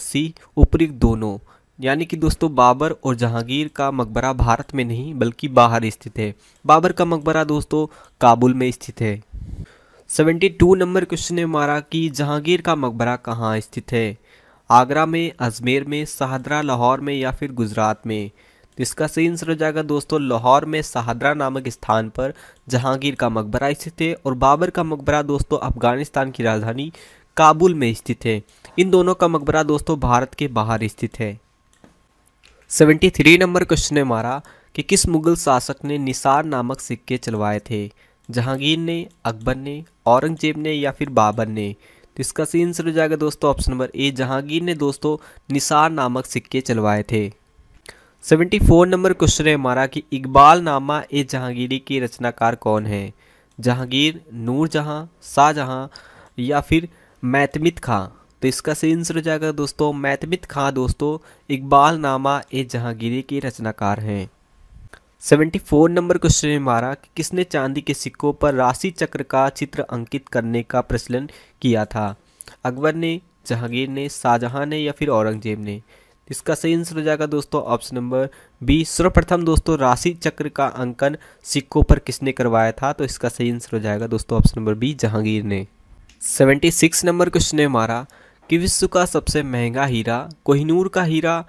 सी उपयुक्त दोनों यानी कि दोस्तों बाबर और जहांगीर का मकबरा भारत में नहीं बल्कि बाहर स्थित है बाबर का मकबरा दोस्तों काबुल में स्थित है 72 नंबर क्वेश्चन ने मारा कि जहांगीर का मकबरा कहाँ स्थित है आगरा में अजमेर में शाहदरा लाहौर में या फिर गुजरात में तो इसका सही आंसर हो जाएगा दोस्तों लाहौर में शाहदरा नामक स्थान पर जहांगीर का मकबरा स्थित है और बाबर का मकबरा दोस्तों अफगानिस्तान की राजधानी काबुल में स्थित है इन दोनों का मकबरा दोस्तों भारत के बाहर स्थित है सेवेंटी थ्री नंबर क्वेश्चन ने मारा कि किस मुगल शासक ने निसार नामक सिक्के चलवाए थे जहांगीर ने अकबर ने औरंगजेब ने या फिर बाबर ने तो इसका सही आंसर हो जाएगा दोस्तों ऑप्शन नंबर ए जहांगीर ने दोस्तों निसार नामक सिक्के चलवाए थे सेवेंटी फोर नंबर क्वेश्चन है हमारा कि इकबाल नामा ए जहांगीरी के रचनाकार कौन है जहांगीर नूरजहाँ शाहजहाँ या फिर मैतमित खां तो इसका सही आंसर हो जाएगा दोस्तों मैथमित खां दोस्तों इकबाल नामा ए जहांगीरी के रचनाकार हैं सेवेंटी फोर नंबर क्वेश्चन है हमारा कि किसने चांदी के सिक्कों पर राशि चक्र का चित्र अंकित करने का प्रचलन किया था अकबर ने जहांगीर ने शाहजहां ने या फिर औरंगजेब ने इसका सही आंसर हो जाएगा दोस्तों ऑप्शन नंबर बी सर्वप्रथम दोस्तों राशि चक्र का अंकन सिक्कों पर किसने करवाया था तो इसका सही आंसर हो जाएगा दोस्तों ऑप्शन नंबर बी जहांगीर ने सेवेंटी सिक्स नंबर क्वेश्चन है हमारा कि विश्व का सबसे महंगा हीरा कोहिनूर का हीरा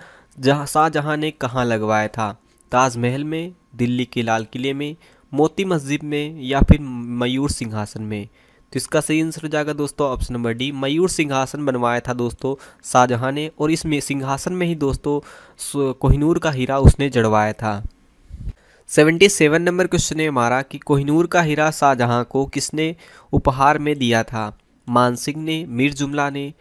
जहाँ शाहजहाँ ने कहाँ लगवाया था ताजमहल में दिल्ली के लाल किले में मोती मस्जिद में या फिर मयूर सिंहासन में तो इसका सही आंसर जाएगा दोस्तों ऑप्शन नंबर डी मयूर सिंहासन बनवाया था दोस्तों शाहजहाँ ने और इस सिंहासन में ही दोस्तों कोहिनूर का हीरा उसने जड़वाया था सेवेंटी सेवन नंबर क्वेश्चन है हमारा कि कोहिनूर का हीरा शाहजहाँ को किसने उपहार में दिया था मानसिंह ने मीर जुमला ने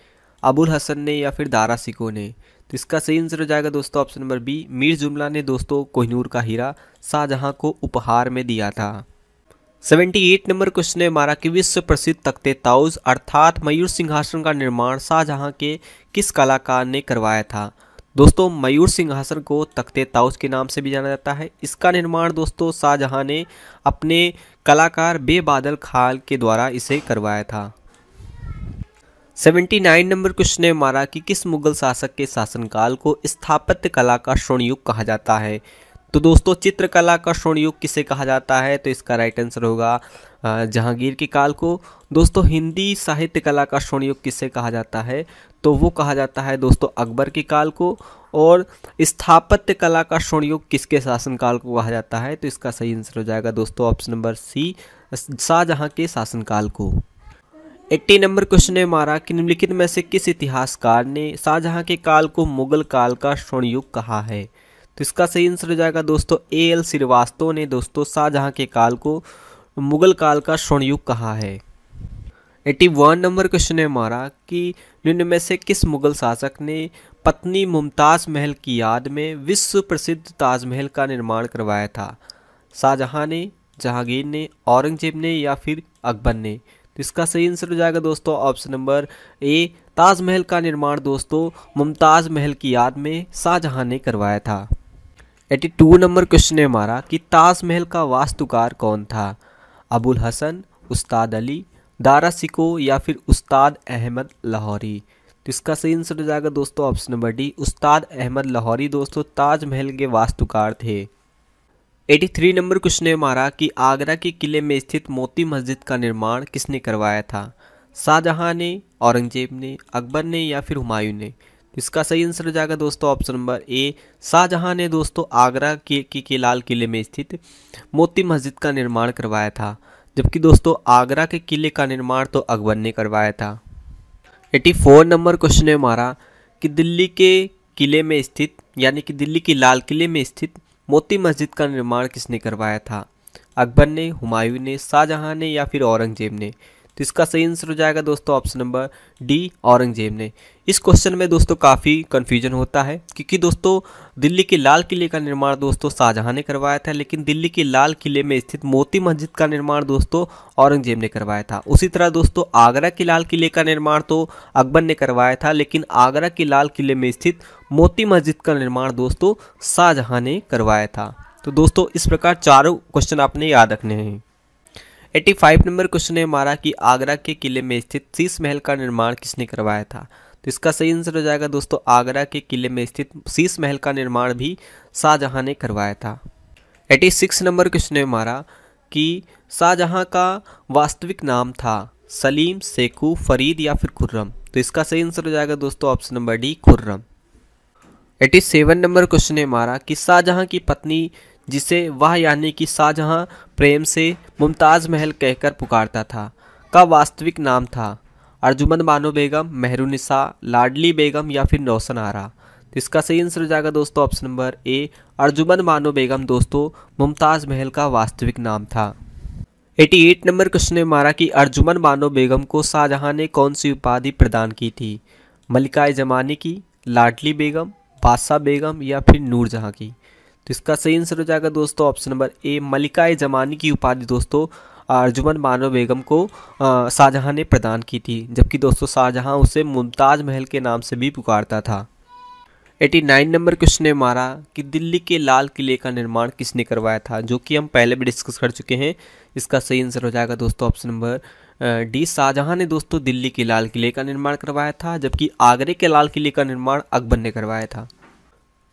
अबुल हसन ने या फिर दारा सिको ने तो इसका सही आंसर हो जाएगा दोस्तों ऑप्शन नंबर बी मीर जुमला ने दोस्तों कोहनूर का हीरा शाहजहाँ को उपहार में दिया था 78 नंबर क्वेश्चन है हमारा कि विश्व प्रसिद्ध तख्ते ताउज अर्थात मयूर सिंहासन का निर्माण शाहजहाँ के किस कलाकार ने करवाया था दोस्तों मयूर सिंहासन को तख्ते ताउज के नाम से भी जाना जाता है इसका निर्माण दोस्तों शाहजहाँ ने अपने कलाकार बेबादल खाल के द्वारा इसे करवाया था सेवेंटी नाइन नंबर क्वेश्चन है हमारा कि किस मुगल शासक के शासनकाल को स्थापत्य कला का स्वर्णयुग कहा जाता है तो दोस्तों चित्रकला का स्वर्णयुग किसे कहा जाता है तो इसका राइट आंसर होगा जहांगीर के काल को दोस्तों हिंदी साहित्य कला का स्वर्णयुग किसे कहा जाता है तो वो कहा जाता है दोस्तों अकबर के काल को और स्थापत्य कला का स्वर्णयुग किसके शासनकाल को कहा जाता है तो इसका सही आंसर हो जाएगा दोस्तों ऑप्शन नंबर सी शाहजहाँ के शासनकाल को एट्टी नंबर क्वेश्चन ने मारा कि निम्नलिखित में से किस इतिहासकार ने शाहजहां के काल को मुगल काल का स्वर्णयुग कहा है तो इसका सही आंसर हो जाएगा दोस्तों ए एल श्रीवास्तव ने दोस्तों शाहजहां के काल को मुगल काल का स्वर्णयुग कहा है एट्टी वन नंबर क्वेश्चन ने मारा कि निम्न में से किस मुगल शासक ने पत्नी मुमताज़ महल की याद में विश्व प्रसिद्ध ताजमहल का निर्माण करवाया था शाहजहां ने जहांगीर ने औरंगजेब ने या फिर अकबर ने तो इसका सही आंसर हो जाएगा दोस्तों ऑप्शन नंबर ए ताजमहल का निर्माण दोस्तों मुमताज़ महल की याद में शाहजहां ने करवाया था एटी टू नंबर क्वेश्चन है हमारा कि ताजमहल का वास्तुकार कौन था अबुल हसन उस्ताद अली दारा सिको या फिर उस्ताद अहमद लाहौरी तो इसका सही आंसर हो जाएगा दोस्तों ऑप्शन नंबर डी उस्ताद अहमद लाहौरी दोस्तों ताजमहल के वास्तुकार थे 83 नंबर क्वेश्चन है हमारा कि आगरा के किले में स्थित मोती मस्जिद का निर्माण किसने करवाया था शाहजहां ने औरंगजेब ने अकबर ने या फिर हुमायूं ने तो इसका सही आंसर हो जाएगा दोस्तों ऑप्शन नंबर ए शाहजहां ने दोस्तों आगरा के, के, के लाल किले में स्थित मोती मस्जिद का निर्माण करवाया था जबकि दोस्तों आगरा के किले का निर्माण तो अकबर ने करवाया था 84 नंबर क्वेश्चन है हमारा कि दिल्ली के किले में स्थित यानी कि दिल्ली के लाल किले में स्थित मोती मस्जिद का निर्माण किसने करवाया था अकबर ने हुमायूं ने शाहजहां ने या फिर औरंगजेब ने तो इसका सही आंसर हो जाएगा दोस्तों ऑप्शन नंबर डी औरंगजेब ने इस क्वेश्चन में दोस्तों काफ़ी कन्फ्यूजन होता है क्योंकि दोस्तों दिल्ली के लाल किले का निर्माण दोस्तों शाहजहाँ ने करवाया था लेकिन दिल्ली के लाल किले में स्थित मोती मस्जिद का निर्माण दोस्तों औरंगजेब ने करवाया था उसी तरह दोस्तों आगरा के लाल किले का निर्माण तो अकबर ने करवाया था लेकिन आगरा के लाल किले में स्थित मोती मस्जिद का निर्माण दोस्तों शाहजहाँ ने करवाया था तो दोस्तों इस प्रकार चारों क्वेश्चन आपने याद रखने हैं फाइव नंबर क्वेश्चन है हमारा कि आगरा के किले में स्थित शीश महल का निर्माण किसने करवाया था तो इसका सही आंसर हो जाएगा दोस्तों आगरा के किले में स्थित शीश महल का निर्माण भी शाहजहाँ ने करवाया था एटी सिक्स नंबर क्वेश्चन है हमारा कि शाहजहाँ का वास्तविक नाम था सलीम सेकू फरीद या फिर खुर्रम तो इसका सही आंसर हो जाएगा दोस्तों option number D Khurram eighty seven number question है हमारा कि शाहजहाँ की पत्नी जिसे वह यानी कि शाहजहाँ प्रेम से मुमताज़ महल कहकर पुकारता था का वास्तविक नाम था अर्जुमन बानो बेगम मेहरूनिसा लाडली बेगम या फिर नौसन आरा तो इसका सही आंसर हो जाएगा दोस्तों option number A Arjuman Bano Begum दोस्तों मुमताज़ महल का वास्तविक नाम था 88 नंबर क्वेश्चन ने मारा कि अर्जुमन बानो बेगम को शाहजहाँ ने कौन सी उपाधि प्रदान की थी मलिकाए जमाने की लाडली बेगम बादशाह बेगम या फिर नूरजहाँ की तो इसका सही आंसर हो जाएगा दोस्तों ऑप्शन नंबर ए मलिका जमानी की उपाधि दोस्तों अर्जुमन मानव बेगम को शाहजहाँ ने प्रदान की थी जबकि दोस्तों शाहजहाँ उसे मुमताज़ महल के नाम से भी पुकारता था 89 नंबर क्वेश्चन ने मारा कि दिल्ली के लाल किले का निर्माण किसने करवाया था जो कि हम पहले भी डिस्कस कर चुके हैं इसका सही आंसर हो जाएगा दोस्तों ऑप्शन नंबर डी शाहजहाँ ने दोस्तों दिल्ली के लाल किले का निर्माण करवाया था जबकि आगरे के लाल किले का निर्माण अकबर ने करवाया था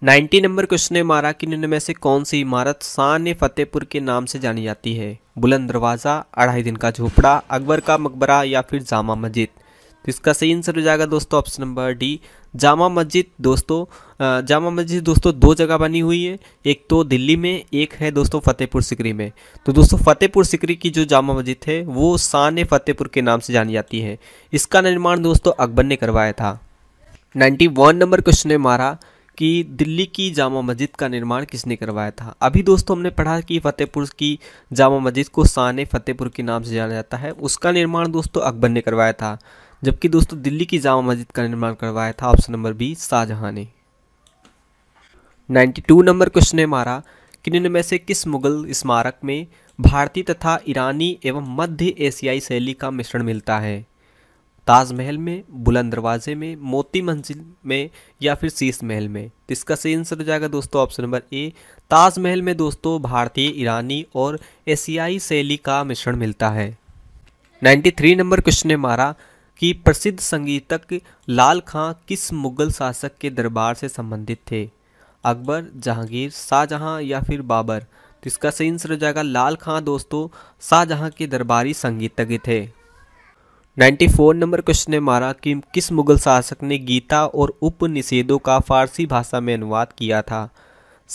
नाइन्टी नंबर क्वेश्चन ने मारा कि निम्न में से कौन सी इमारत शान फतेहपुर के नाम से जानी जाती है बुलंद दरवाज़ा अढ़ाई दिन का झोपड़ा अकबर का मकबरा या फिर जामा मस्जिद तो इसका सही आंसर हो जाएगा दोस्तों ऑप्शन नंबर डी जामा मस्जिद दोस्तों जामा मस्जिद दोस्तों दो जगह बनी हुई है एक तो दिल्ली में एक है दोस्तों फतेहपुर सिकरी में तो दोस्तों फतेहपुर सिकरी की जो जामा मस्जिद है वो शान फतेहपुर के नाम से जानी जाती है इसका निर्माण दोस्तों अकबर ने करवाया था नाइन्टी नंबर क्वेश्चन ने मारा कि दिल्ली की जामा मस्जिद का निर्माण किसने करवाया था अभी दोस्तों हमने पढ़ा कि फतेहपुर की जामा मस्जिद को शान फतेहपुर के नाम से जाना जाता है उसका निर्माण दोस्तों अकबर ने करवाया था जबकि दोस्तों दिल्ली की जामा मस्जिद का निर्माण करवाया था ऑप्शन नंबर बी शाहजहाँ ने नाइन्टी नंबर क्वेश्चन है हमारा निन्न में से किस मुगल स्मारक में भारतीय तथा ईरानी एवं मध्य एशियाई शैली का मिश्रण मिलता है ताजमहल में बुलंद दरवाजे में मोती मंजिल में या फिर शीश महल में तो इसका सही आंसर हो जाएगा दोस्तों ऑप्शन नंबर ए ताजमहल में दोस्तों भारतीय ईरानी और एशियाई शैली का मिश्रण मिलता है 93 नंबर क्वेश्चन ने मारा कि प्रसिद्ध संगीतक लाल खां किस मुगल शासक के दरबार से संबंधित थे अकबर जहांगीर शाहजहाँ या फिर बाबर तो इसका सही आंसर हो जाएगा लाल खां दोस्तों शाहजहाँ के दरबारी संगीतज्ञ थे नाइन्टी फोर नंबर क्वेश्चन ने मारा कि किस मुगल शासक ने गीता और उपनिषेदों का फारसी भाषा में अनुवाद किया था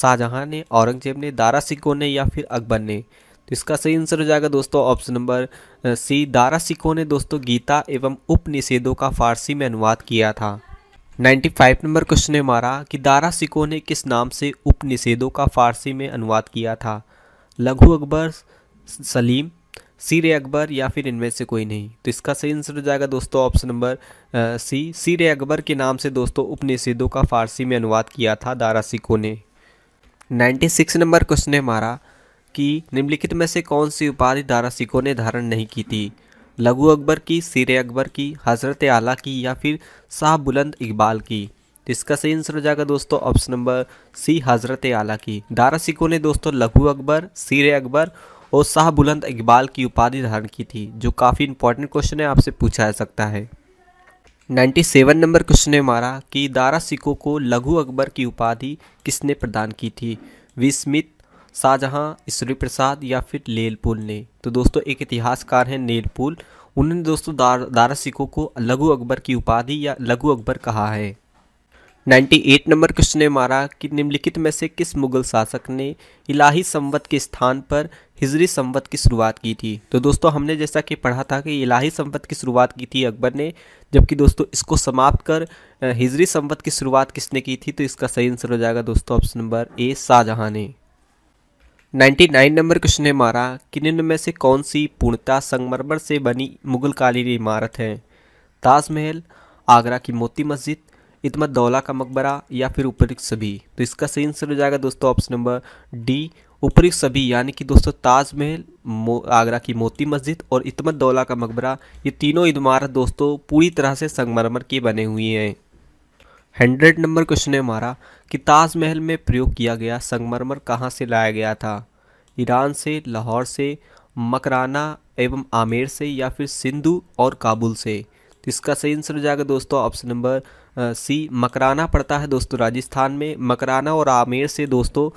शाहजहां ने औरंगजेब ने दारा सिखों ने या फिर अकबर ने तो इसका सही आंसर हो जाएगा दोस्तों ऑप्शन नंबर सी दारा सिखों ने दोस्तों गीता एवं उपनिषेदों का फारसी में अनुवाद किया था 95 नंबर क्वेश्चन ने मारा कि दारा सिको ने किस नाम से उपनिषेदों का फारसी में अनुवाद किया था लघु अकबर सलीम सीर अकबर या फिर इनमें से कोई नहीं तो इसका सही आंसर हो जाएगा दोस्तों ऑप्शन नंबर सी सीर अकबर के नाम से दोस्तों उपनिषदों का फारसी में अनुवाद किया था दारा सिको ने सिक्स नंबर क्वेश्चन है हमारा कि निम्नलिखित में से कौन सी उपाधि दारा सिको ने धारण नहीं की थी लघु अकबर की सीर अकबर की हज़रत आला की या फिर शाह बुलंद इकबाल की तो इसका सही आंसर हो जाएगा दोस्तों ऑप्शन नंबर सी हज़रत आला की दारा सिको ने दोस्तों लघु अकबर सीर अकबर और शाह बुलंद इकबाल की उपाधि धारण की थी जो काफ़ी इंपॉर्टेंट क्वेश्चन है आपसे पूछा जा सकता है 97 नंबर क्वेश्चन है हमारा कि दारा सिको को लघु अकबर की उपाधि किसने प्रदान की थी विस्मित शाहजहाँ ईश्वरी प्रसाद या फिर लेलपुल ने तो दोस्तों एक इतिहासकार हैं लेलपुल उन्होंने दोस्तों दार, दारा सिको को लघु अकबर की उपाधि या लघु अकबर कहा है 98 नंबर क्वेश्चन ने मारा कि निम्नलिखित में से किस मुगल शासक ने इलाही संवत के स्थान पर हिजरी संवत की शुरुआत की थी तो दोस्तों हमने जैसा कि पढ़ा था कि इलाही संवत की शुरुआत की थी अकबर ने जबकि दोस्तों इसको समाप्त कर हिजरी संवत की शुरुआत किसने की थी तो इसका सही आंसर हो जाएगा दोस्तों ऑप्शन नंबर ए शाहजहाँ ने नाइन नंबर क्वेश्चन ने मारा कि निम्न में से कौन सी पूर्णता संगमरमर से बनी मुगल कालीन इमारत है ताजमहल आगरा की मोती मस्जिद इतमत दौला का मकबरा या फिर उपरिक सभी तो इसका सही आंसर हो जाएगा दोस्तों ऑप्शन नंबर डी उपरिक सभी यानी कि दोस्तों ताजमहल आगरा की मोती मस्जिद और इतमत दौला का मकबरा ये तीनों इमारत दोस्तों पूरी तरह से संगमरमर की बने हुई हैं हंड्रेड नंबर क्वेश्चन है हमारा कि ताजमहल में प्रयोग किया गया संगमरमर कहाँ से लाया गया था ईरान से लाहौर से मकराना एवं आमेर से या फिर सिंधु और काबुल से तो इसका सही आंसर हो जाएगा दोस्तों ऑप्शन नंबर सी मकराना पड़ता है दोस्तों राजस्थान में मकराना और आमेर से दोस्तों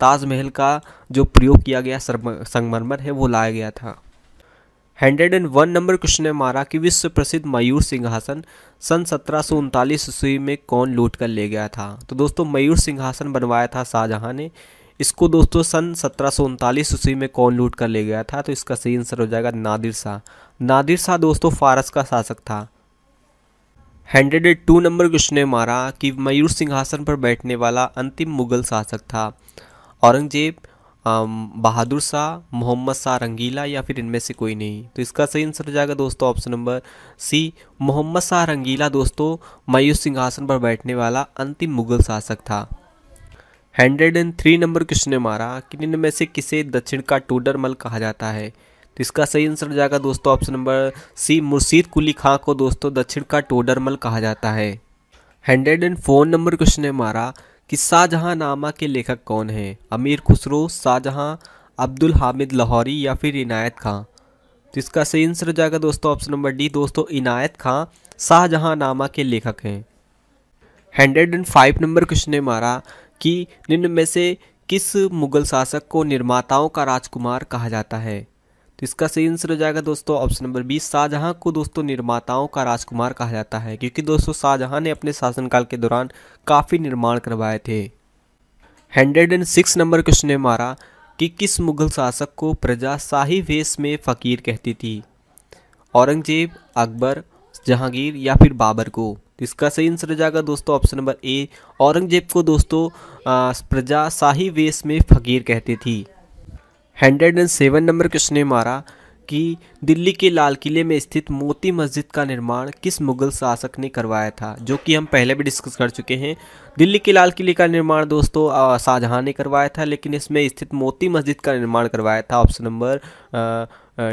ताजमहल का जो प्रयोग किया गया संगमरमर है वो लाया गया था hundred and one number question है मारा कि विश्व प्रसिद्ध मयूर सिंहासन सन सत्रह सौ उनतालीस ईस्वी में कौन लूट कर ले गया था तो दोस्तों मयूर सिंहासन बनवाया था शाहजहाँ ने इसको दोस्तों सन सत्रह सौ उनतालीस ईस्वी में कौन लूट कर ले गया था तो इसका सही आंसर हो जाएगा नादिर शाह नादिर शाह दोस्तों फारस का शासक था hundred and two number question ने मारा कि मयूर सिंहासन पर बैठने वाला अंतिम मुगल शासक था औरंगजेब बहादुर शाह मोहम्मद शाह रंगीला या फिर इनमें से कोई नहीं तो इसका सही आंसर हो जाएगा दोस्तों option number C Mohammad Shah Rangila दोस्तों मयूर सिंहासन पर बैठने वाला अंतिम मुगल शासक था hundred and three number question ने मारा कि इनमें से किसे दक्षिण का टूडर मल कहा जाता है तो इसका सही आंसर हो जाएगा दोस्तों option number C Murshid Quli Khan को दोस्तों दक्षिण का टोडरमल कहा जाता है hundred and four number question है हमारा कि शाहजहाँ नामा के लेखक कौन हैं अमीर खुसरो शाहजहाँ अब्दुल हामिद लाहौरी या फिर इनायत खां तो इसका सही आंसर हो जाएगा दोस्तों ऑप्शन नंबर डी दोस्तों इनायत खां शाहजहाँ नामा के लेखक हैं hundred and five number question है हमारा कि निम्न में से किस मुगल शासक को निर्माताओं का राजकुमार कहा जाता है तो इसका सही आंसर हो जाएगा दोस्तों ऑप्शन नंबर बी शाहजहां को दोस्तों निर्माताओं का राजकुमार कहा जाता है क्योंकि दोस्तों शाहजहां ने अपने शासनकाल के दौरान काफ़ी निर्माण करवाए थे hundred and six number question है हमारा कि किस मुगल शासक को प्रजा शाही वेश में फ़कीर कहती थी औरंगजेब अकबर जहांगीर या फिर बाबर को तो इसका सही आंसर हो जाएगा दोस्तों ऑप्शन नंबर ए औरंगजेब को दोस्तों प्रजा शाही वेश में फ़कीर कहती थी hundred and seven number question ने मारा कि दिल्ली के लाल किले में स्थित मोती मस्जिद का निर्माण किस मुगल शासक ने करवाया था जो कि हम पहले भी डिस्कस कर चुके हैं दिल्ली के लाल किले का निर्माण दोस्तों शाहजहाँ ने करवाया था लेकिन इसमें स्थित मोती मस्जिद का निर्माण करवाया था ऑप्शन नंबर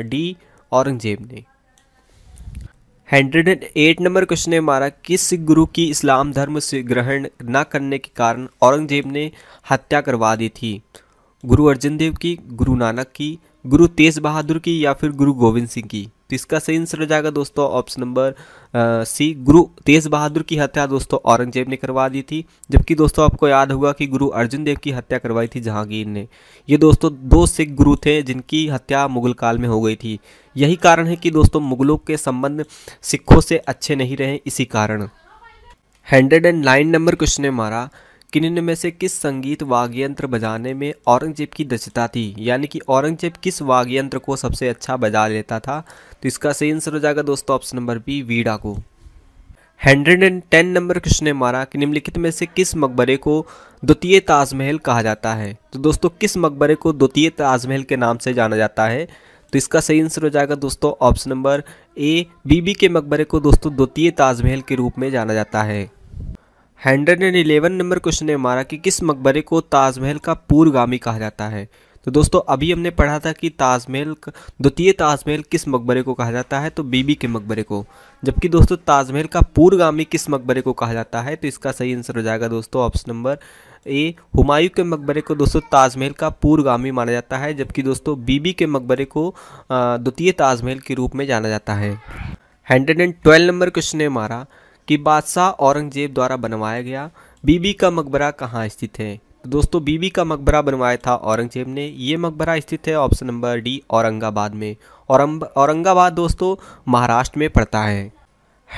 डी औरंगजेब ने hundred and eight number question है हमारा किस गुरु की इस्लाम धर्म से ग्रहण न करने के कारण औरंगजेब ने हत्या करवा दी थी गुरु अर्जन देव की गुरु नानक की गुरु तेज बहादुर की या फिर गुरु गोविंद सिंह की तो इसका सही आंसर हो जाएगा दोस्तों ऑप्शन नंबर सी गुरु तेज बहादुर की हत्या दोस्तों औरंगजेब ने करवा दी थी जबकि दोस्तों आपको याद होगा कि गुरु अर्जुन देव की हत्या करवाई थी जहांगीर ने ये दोस्तों दो सिख गुरु थे जिनकी हत्या मुगल काल में हो गई थी यही कारण है कि दोस्तों मुगलों के संबंध सिखों से अच्छे नहीं रहे इसी कारण hundred and nine number question है हमारा किन में से किस संगीत वाग्यंत्र बजाने में औरंगजेब की दक्षता थी यानी कि औरंगजेब किस वाग्यंत्र को सबसे अच्छा बजा लेता था तो इसका सही आंसर हो जाएगा दोस्तों ऑप्शन नंबर बी वीड़ा को hundred and ten number question ने मारा कि निम्नलिखित में से किस मकबरे को द्वितीय ताजमहल कहा जाता है तो दोस्तों किस मकबरे को द्वितीय ताजमहल के नाम से जाना जाता है तो इसका सही आंसर हो जाएगा दोस्तों ऑप्शन नंबर ए बीबी के मकबरे को दोस्तों द्वितीय ताजमहल के रूप में जाना जाता है hundred and eleven number question ने हमारा कि किस मकबरे को ताजमहल का पूर्वगामी कहा जाता है तो दोस्तों अभी हमने पढ़ा था कि ताजमहल द्वितीय ताजमहल किस मकबरे को कहा जाता है तो बीबी के मकबरे को जबकि दोस्तों ताजमहल का पूर्वगामी किस मकबरे को कहा जाता है तो इसका सही आंसर हो जाएगा दोस्तों ऑप्शन नंबर ए हुमायूं के मकबरे को दोस्तों ताजमहल का पूर्वगामी माना जाता है जबकि दोस्तों बीबी के मकबरे को द्वितीय ताजमहल के रूप में जाना जाता है hundred and twelve number question है हमारा कि बादशाह औरंगजेब द्वारा बनवाया गया बीबी का मकबरा कहाँ स्थित है तो दोस्तों बीबी का मकबरा बनवाया था औरंगजेब ने ये मकबरा स्थित है ऑप्शन नंबर डी औरंगाबाद में और औरंगाबाद दोस्तों महाराष्ट्र में पड़ता है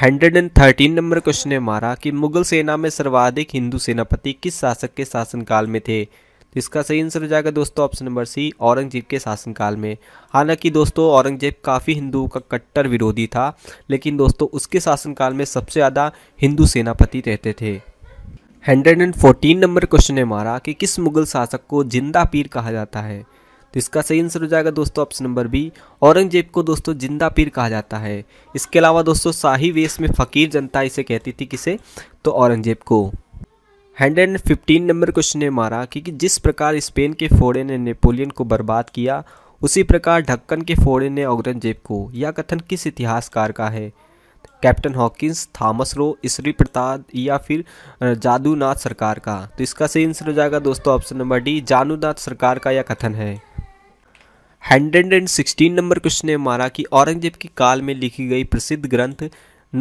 hundred and thirteen number question है हमारा कि मुगल सेना में सर्वाधिक हिंदू सेनापति किस शासक के शासनकाल में थे तो इसका सही आंसर हो जाएगा दोस्तों ऑप्शन नंबर सी औरंगजेब के शासनकाल में हालांकि दोस्तों औरंगजेब काफ़ी हिंदुओं का कट्टर विरोधी था लेकिन दोस्तों उसके शासनकाल में सबसे ज़्यादा हिंदू सेनापति रहते थे hundred and fourteen number question है मारा कि किस मुगल शासक को जिंदा पीर कहा जाता है तो इसका सही आंसर हो जाएगा दोस्तों ऑप्शन नंबर बी औरंगजेब को दोस्तों जिंदा पीर कहा जाता है इसके अलावा दोस्तों शाही वेश में फ़कीर जनता इसे कहती थी किसे तो औरंगजेब को hundred and fifteen number question ने मारा क्योंकि जिस प्रकार स्पेन के फोड़े ने नेपोलियन को बर्बाद किया उसी प्रकार ढक्कन के फोड़े ने औरंगजेब को यह कथन किस इतिहासकार का है captain Hawkins Thomas Roe Ishwari Prasad या फिर जादूनाथ सरकार का तो इसका सही आंसर हो जाएगा दोस्तों ऑप्शन नंबर डी जानूनाथ सरकार का यह कथन है hundred and sixteen number question ने मारा कि औरंगजेब के काल में लिखी गई प्रसिद्ध ग्रंथ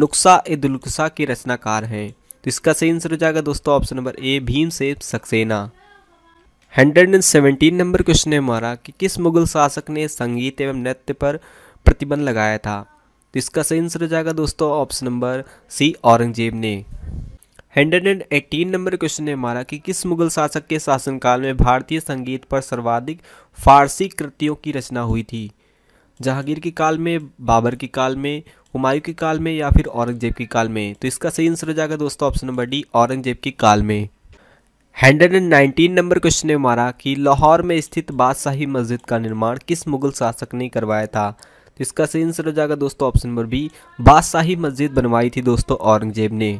नुस्खा ए दुलकसा के रचनाकार हैं तो इसका सही आंसर हो जाएगा दोस्तों option number A Bhimsen Saxena hundred and seventeen number question है हमारा कि किस मुगल शासक ने संगीत एवं नृत्य पर प्रतिबंध लगाया था तो इसका सही आंसर हो जाएगा दोस्तों ऑप्शन नंबर सी औरंगजेब ने hundred and eighteen number question है हमारा कि किस मुगल शासक के शासनकाल में भारतीय संगीत पर सर्वाधिक फारसी कृतियों की रचना हुई थी जहांगीर के काल में बाबर के काल में हुमायूं के काल में या फिर औरंगजेब के काल में तो इसका सही आंसर हो जाएगा दोस्तों ऑप्शन नंबर डी औरंगजेब की काल में hundred and nineteen number question ने हमारा कि लाहौर में स्थित बादशाही मस्जिद का निर्माण किस मुगल शासक ने करवाया था तो इसका सही आंसर हो जाएगा दोस्तों ऑप्शन नंबर बी बादशाही मस्जिद बनवाई थी दोस्तों औरंगजेब ने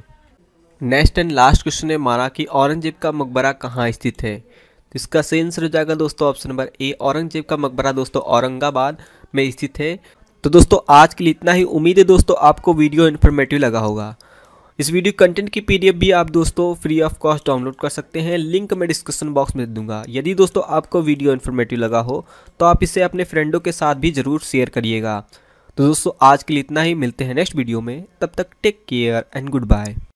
नेक्स्ट एंड लास्ट क्वेश्चन ने मारा कि औरंगजेब का मकबरा कहाँ स्थित है तो इसका सही आंसर हो जाएगा दोस्तों ऑप्शन नंबर ए औरंगजेब का मकबरा दोस्तों औरंगाबाद में स्थित है तो दोस्तों आज के लिए इतना ही उम्मीद है दोस्तों आपको वीडियो इन्फॉर्मेटिव लगा होगा इस वीडियो कंटेंट की पीडीएफ भी आप दोस्तों फ्री ऑफ कॉस्ट डाउनलोड कर सकते हैं लिंक मैं डिस्क्रिप्शन बॉक्स में दूंगा यदि दोस्तों आपको वीडियो इन्फॉर्मेटिव लगा हो तो आप इसे अपने फ्रेंडों के साथ भी ज़रूर शेयर करिएगा तो दोस्तों आज के लिए इतना ही मिलते हैं नेक्स्ट वीडियो में तब तक take care and good bye